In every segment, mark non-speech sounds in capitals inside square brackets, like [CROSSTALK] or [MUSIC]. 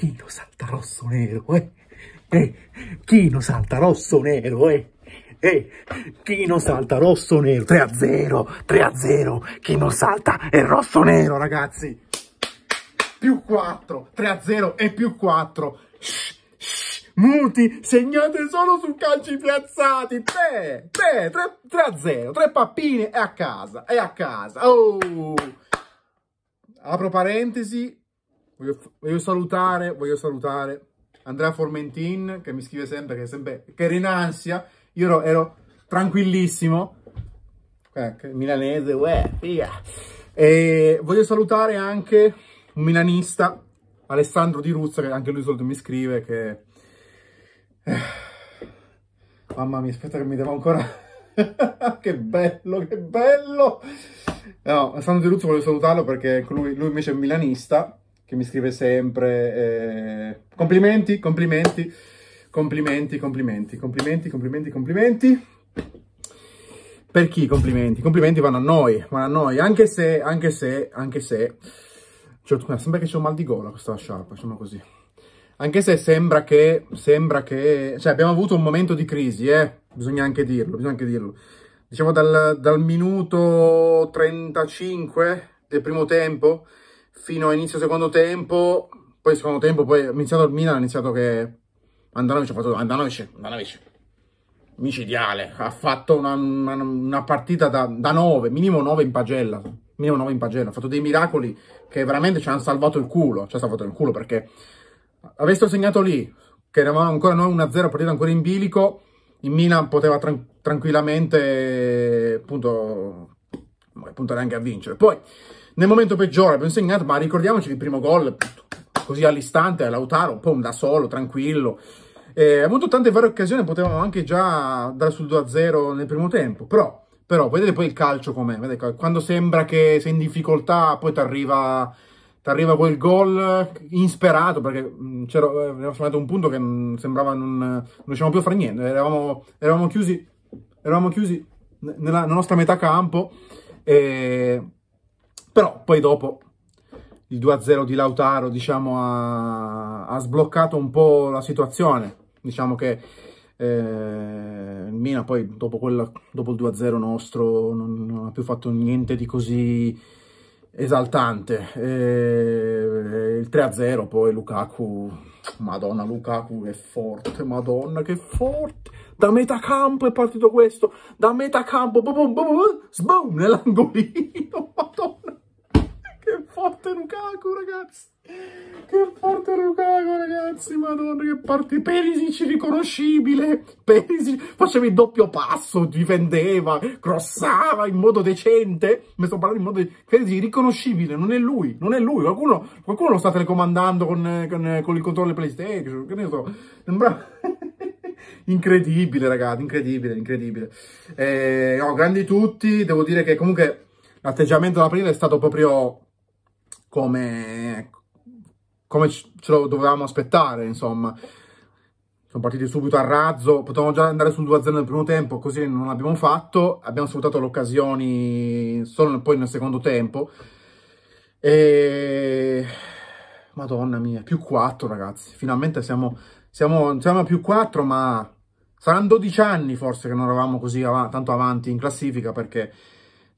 Chino salta rosso nero, eh? Eh, Chino salta rosso nero, eh? Eh, Chino salta rosso nero, 3 a 0, 3 a 0, Chino salta è rosso nero ragazzi, più 4, 3 a 0 e più 4, shh, shh, muti, segnate solo su calci piazzati, 3, 3, 3, 3 a 0, 3 pappine e a casa, e a casa, oh! apro parentesi, Voglio, voglio, salutare, voglio salutare Andrea Formentin che mi scrive sempre, che, sempre, che era in ansia. Io ero, ero tranquillissimo. Eh, milanese, uè, via. E voglio salutare anche un milanista, Alessandro Di Ruzza, che anche lui solito mi scrive, che... Eh, mamma mia, aspetta che mi devo ancora... [LAUGHS] che bello, che bello! No, Alessandro Di Ruzza voglio salutarlo perché lui, lui invece è un milanista che mi scrive sempre. Eh, complimenti, complimenti, complimenti, complimenti, complimenti, complimenti, complimenti. Per chi complimenti? Complimenti vanno a noi, vanno a noi, anche se, anche se, anche se... Cioè, sembra che c'è un mal di gola questa sciarpa, facciamo così. Anche se sembra che, sembra che... Cioè, abbiamo avuto un momento di crisi, eh. Bisogna anche dirlo, bisogna anche dirlo. Diciamo dal, dal minuto 35 del primo tempo fino a inizio secondo tempo, poi secondo tempo, poi ha iniziato il Milan, ha iniziato che Andanovic ha fatto Andanovic, Andanovic micidiale, ha fatto una, una, una partita da, da 9, minimo 9 in pagella, minimo 9 in pagella, ha fatto dei miracoli che veramente ci hanno salvato il culo, ci ha salvato il culo perché avessero segnato lì, che eravamo ancora noi 1-0, partita ancora in bilico, il Milan poteva tran tranquillamente appunto puntare anche a vincere. Poi nel momento peggiore abbiamo segnato, ma ricordiamoci il primo gol, così all'istante, Lautaro, pom, da solo, tranquillo. Eh, ha avuto tante varie occasioni, potevamo anche già andare sul 2-0 nel primo tempo, però, però vedete poi il calcio com'è, quando sembra che sei in difficoltà, poi ti arriva ti arriva quel gol insperato perché c'era, avevamo eh, un punto che sembrava non, non riuscivamo più a fare niente, eravamo, eravamo chiusi, eravamo chiusi nella, nella nostra metà campo e però poi dopo il 2-0 di Lautaro diciamo, ha, ha, sbloccato un po' la situazione. Diciamo che eh, il Mina poi dopo, quella, dopo il 2-0 nostro non, non, ha più fatto niente di così esaltante. Eh, il 3-0 poi Lukaku, madonna Lukaku è forte, madonna che forte. Da metà campo è partito questo, da metà campo, boom, boom, boom, boom, nell'angolino, [LAUGHS] madonna forte Lukaku, ragazzi! Che forte Lukaku, ragazzi! Madonna, che parte! Perisic riconoscibile! Perisic faceva il doppio passo, difendeva, crossava in modo decente. Mi sto parlando in modo... De... Perisic riconoscibile, non è lui, non è lui. Qualcuno, qualcuno lo sta telecomandando con, con, con il controllo PlayStation, che ne so. Sembra... [LAUGHS] incredibile, ragazzi, incredibile, incredibile. Eh, no, grandi tutti, devo dire che comunque l'atteggiamento d'aprile è stato proprio come, come ce lo dovevamo aspettare, insomma. Sono partiti subito a razzo, potevamo già andare sul 2-0 nel primo tempo, così non l'abbiamo fatto. Abbiamo sfruttato le occasioni solo poi nel secondo tempo. E... Madonna mia, più 4 ragazzi, finalmente siamo, siamo, siamo a più 4, ma saranno 12 anni forse che non eravamo così av tanto avanti in classifica perché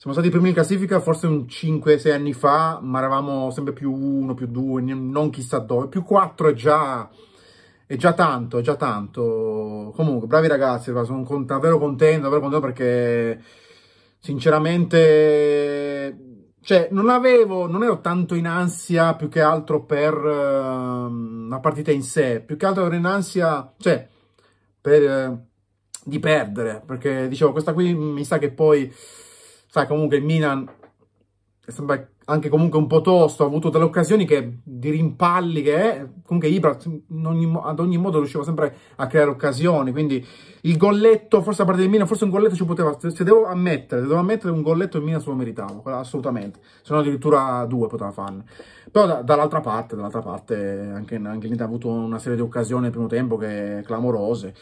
siamo stati i primi in classifica forse un 5-6 anni fa, ma eravamo sempre più 1, più 2, non chissà dove. Più 4 è già, è già tanto, è già tanto. Comunque, bravi ragazzi, sono con, davvero contento, davvero contento perché sinceramente... Cioè, non avevo, non ero tanto in ansia più che altro per uh, la partita in sé, più che altro ero in ansia, cioè, per, uh, di perdere, perché dicevo, questa qui mi sa che poi sai comunque il Milan è sembra anche comunque un po' tosto, ha avuto delle occasioni che, di rimpalli che è, comunque Ibra ogni, ad ogni modo riusciva sempre a creare occasioni, quindi il golletto, forse a parte del Milan, forse un golletto ci poteva, se devo ammettere, se devo ammettere un golletto il Milan se lo meritava, assolutamente, se no addirittura due poteva farne, però da, dall'altra parte, dall'altra parte anche, anche l'Inter ha avuto una serie di occasioni nel primo tempo che clamorose,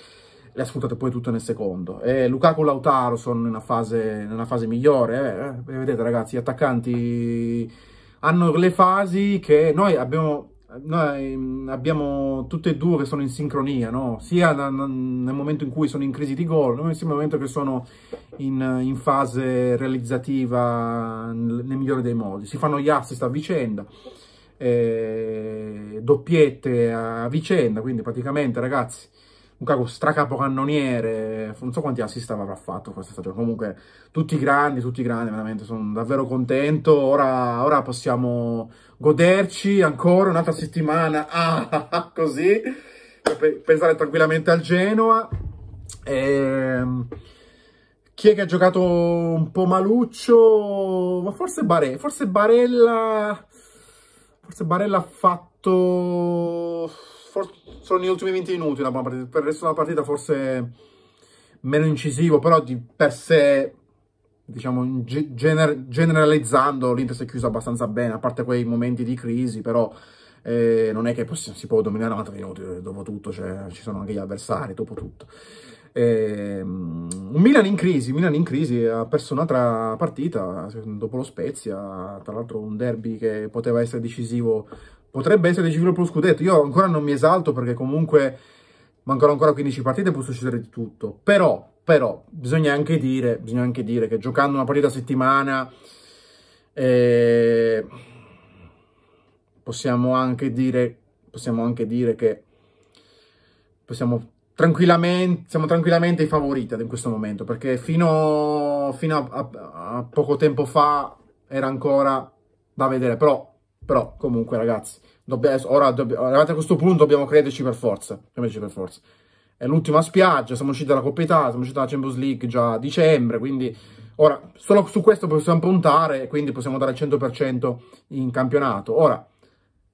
le ascoltate poi tutte nel secondo. E Lukaku Lautaro sono in una fase, in una fase migliore. Eh, eh, vedete, ragazzi, gli attaccanti hanno le fasi che noi abbiamo, noi mm, abbiamo tutte e due che sono in sincronia, no? sia nel momento in cui sono in crisi di gol, sia nel momento che sono in, in fase realizzativa nel migliore dei modi. Si fanno gli assist a vicenda. Eh, doppiette a vicenda, quindi praticamente ragazzi Lukaku stracapocannoniere, non so quanti assist avrà fatto questa stagione, comunque tutti grandi, tutti grandi, veramente sono davvero contento, ora, ora possiamo goderci ancora un'altra settimana, [LAUGHS] ah, così, per pensare tranquillamente al Genoa. E... Ehm, chi è che ha giocato un po' maluccio? Ma forse, Bare... forse Barella... Forse Barella ha fatto sono gli ultimi 20 minuti una buona partita, per il resto della partita forse meno incisivo, però di per sé, diciamo, gener generalizzando, l'Inter si è chiusa abbastanza bene, a parte quei momenti di crisi, però eh, non è che si può dominare 90 minuti, dopo tutto, cioè, ci sono anche gli avversari, dopo tutto. Eh, Milan in crisi, Milan in crisi, ha perso un'altra partita dopo lo Spezia, tra l'altro un derby che poteva essere decisivo potrebbe essere decisivo per lo scudetto. Io ancora non mi esalto perché comunque mancano ancora 15 partite, può succedere di tutto. Però, però bisogna, anche dire, bisogna anche dire, che giocando una partita a settimana eh, possiamo, anche dire, possiamo anche dire che possiamo tranquillamente, siamo tranquillamente favoriti in questo momento, perché fino, fino a, a, a poco tempo fa era ancora da vedere, però però, comunque, ragazzi, dobbiamo, ora, dobbiamo, arrivati a questo punto, dobbiamo crederci per forza. Crederci per forza. È l'ultima spiaggia, siamo usciti dalla Coppa Italia, siamo usciti dalla Champions League già a dicembre, quindi... Ora, solo su questo possiamo puntare, quindi possiamo dare il 100% in campionato. Ora,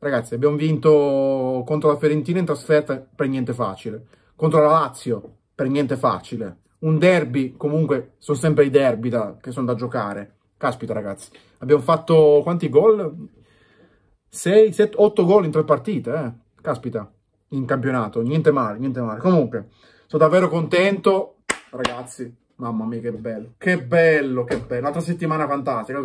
ragazzi, abbiamo vinto contro la Fiorentina in trasferta per niente facile. Contro la Lazio, per niente facile. Un derby, comunque, sono sempre i derby da, che sono da giocare. Caspita, ragazzi. Abbiamo fatto quanti gol? 6, 7, 8 gol in tre partite, eh. Caspita, in campionato, niente male, niente male. Comunque, sono davvero contento, ragazzi, mamma mia che bello, che bello, che bello, un'altra settimana fantastica.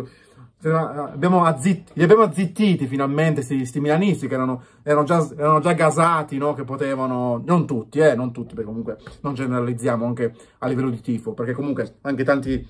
Eh, abbiamo li abbiamo azzittiti finalmente questi milanisti che erano, erano, già, erano già, gasati, no? che potevano, non tutti, eh, non tutti, perché comunque non generalizziamo anche a livello di tifo, perché comunque anche tanti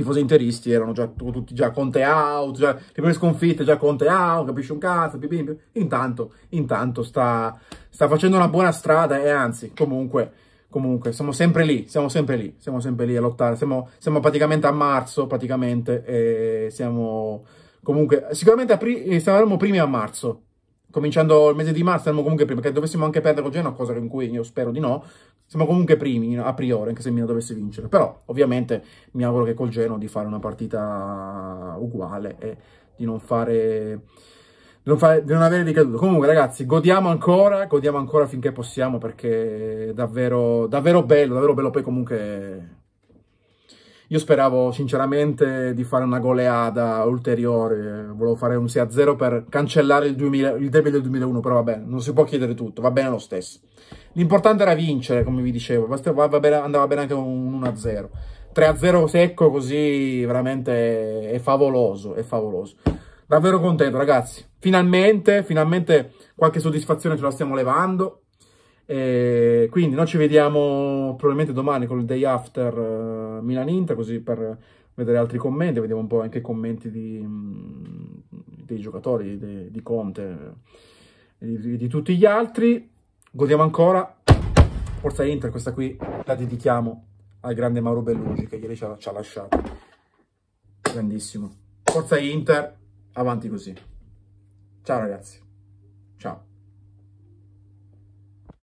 tifosi interisti erano già tutti già Conte out, già, le prime sconfitte già Conte out, capisci un cazzo, pipim, pipim. intanto, intanto sta, sta, facendo una buona strada e anzi, comunque, comunque, siamo sempre lì, siamo sempre lì, siamo sempre lì a lottare, siamo, siamo praticamente a marzo, praticamente, e siamo comunque, sicuramente apri, eh, saremo primi a marzo, cominciando il mese di marzo, saremo comunque primi, perché dovessimo anche perdere con Genoa, cosa in cui io spero di no, siamo comunque primi a priori, anche se Milan dovesse vincere. Però, ovviamente, mi auguro che col Genoa di fare una partita uguale e di non fare... Di non, fare, di non avere ricadute. Comunque, ragazzi, godiamo ancora, godiamo ancora finché possiamo, perché è davvero, davvero bello, davvero bello. Poi comunque io speravo sinceramente di fare una goleada ulteriore, volevo fare un 6-0 per cancellare il, 2000, il debito del 2001, però va bene, non si può chiedere tutto, va bene lo stesso. L'importante era vincere, come vi dicevo, andava bene anche un 1-0. 3-0 secco così veramente è favoloso, è favoloso. Davvero contento ragazzi, finalmente, finalmente qualche soddisfazione ce la stiamo levando. E quindi noi ci vediamo probabilmente domani con il day after eh, Milan-Inter, così per vedere altri commenti, vediamo un po' anche i commenti di, mm, dei giocatori, di, di Conte, di, di tutti gli altri. Godiamo ancora. Forza Inter, questa qui la dedichiamo al grande Mauro Bellugi che ieri ci ha, ci ha lasciato. Grandissimo. Forza Inter, avanti così. Ciao ragazzi. Ciao.